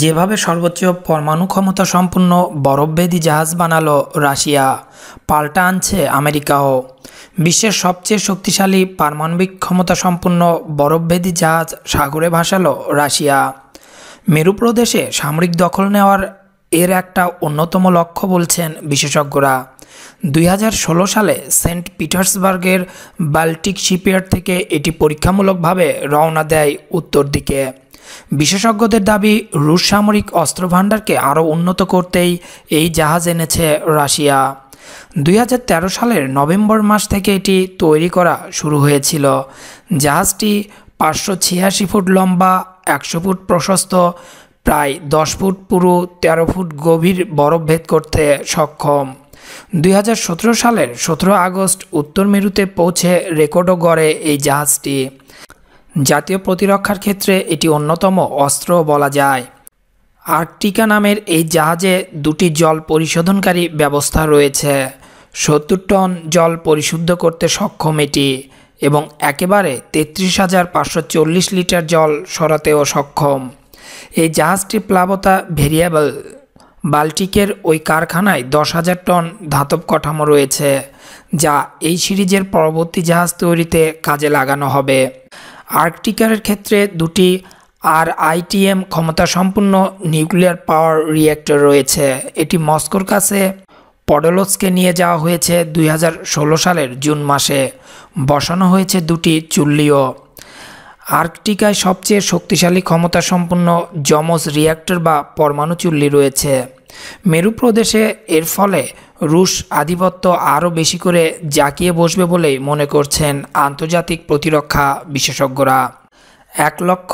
যেভাবে সর্বোচ্চ পরমাণু ক্ষমতা সম্পন্ন বরফভেদী জাহাজ বানালো রাশিয়া পাল্টা আনছে আমেরিকাও বিশ্বের সবচেয়ে শক্তিশালী পারমাণবিক ক্ষমতা সম্পন্ন বরফভেদী জাহাজ সাগরে ভাসালো রাশিয়া মেরু প্রদেশে সামরিক দখল নেওয়ার এর একটা অন্যতম লক্ষ্য বলছেন বিশেষজ্ঞরা দুই সালে সেন্ট পিটার্সবার্গের বাল্টিক শিপইয়ার্ড থেকে এটি পরীক্ষামূলকভাবে রওনা দেয় উত্তর দিকে বিশেষজ্ঞদের দাবি রুশ সামরিক অস্ত্রভাণ্ডারকে আরও উন্নত করতেই এই জাহাজ এনেছে রাশিয়া দুই সালের নভেম্বর মাস থেকে এটি তৈরি করা শুরু হয়েছিল জাহাজটি পাঁচশো ছিয়াশি ফুট লম্বা একশো ফুট প্রশস্ত প্রায় দশ ফুট পুরো ১৩ ফুট গভীর বরফ ভেদ করতে সক্ষম দুই সালের সতেরো আগস্ট উত্তর মেরুতে পৌঁছে রেকর্ডও গড়ে এই জাহাজটি জাতীয় প্রতিরক্ষার ক্ষেত্রে এটি অন্যতম অস্ত্র বলা যায় আর্কটিকা নামের এই জাহাজে দুটি জল পরিশোধনকারী ব্যবস্থা রয়েছে সত্তর টন জল পরিশুদ্ধ করতে সক্ষম এটি এবং একেবারে তেত্রিশ হাজার পাঁচশো চল্লিশ লিটার জল সরাতেও সক্ষম এই জাহাজটি প্লাবতা ভেরিয়েবল বাল্টিকের ওই কারখানায় দশ হাজার টন ধাতব কাঠামো রয়েছে যা এই সিরিজের পরবর্তী জাহাজ তৈরিতে কাজে লাগানো হবে আর্কটিকারের ক্ষেত্রে দুটি আর আইটিএম ক্ষমতাসম্পন্ন নিউক্লিয়ার পাওয়ার রিয়েক্টর রয়েছে এটি মস্কোর কাছে পডোলসকে নিয়ে যাওয়া হয়েছে দুই সালের জুন মাসে বসানো হয়েছে দুটি চুল্লিও আর্কটিকায় সবচেয়ে শক্তিশালী ক্ষমতাসম্পন্ন যমজ রিয়্যাক্টর বা পরমাণু চুল্লি রয়েছে মেরু প্রদেশে এর ফলে রুশ আধিপত্য আরও বেশি করে জাকিয়ে বসবে বলেই মনে করছেন আন্তর্জাতিক প্রতিরক্ষা বিশেষজ্ঞরা এক লক্ষ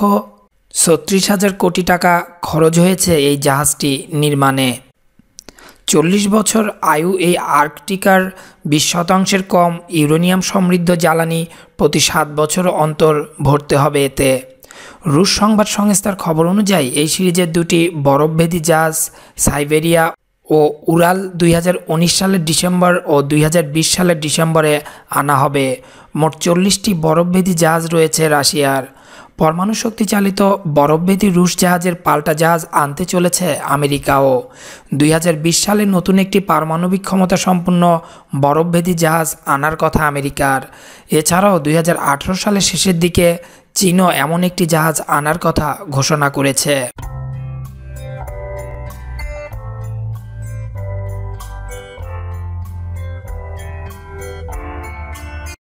ছত্রিশ হাজার কোটি টাকা খরচ হয়েছে এই জাহাজটি নির্মাণে চল্লিশ বছর আয়ু এই আর্কটিকার বিশ শতাংশের কম ইউরেনিয়াম সমৃদ্ধ জ্বালানি প্রতি সাত বছর অন্তর ভরতে হবে এতে রুশ সংবাদ সংস্থার খবর অনুযায়ী এই সিরিজের দুটি বরফভেদী জাহাজ সাইবেরিয়া ও উড়াল দুই সালের ডিসেম্বর ও দুই সালের ডিসেম্বরে আনা হবে মোট চল্লিশটি বরফভেদি জাহাজ রয়েছে রাশিয়ার পরমাণু শক্তি চালিত বরফভেদী রুশ জাহাজের পাল্টা জাহাজ আনতে চলেছে আমেরিকাও দুই সালে নতুন একটি পারমাণবিক ক্ষমতা সম্পন্ন বরফভেদী জাহাজ আনার কথা আমেরিকার এছাড়াও দুই সালের শেষের দিকে চীনও এমন একটি জাহাজ আনার কথা ঘোষণা করেছে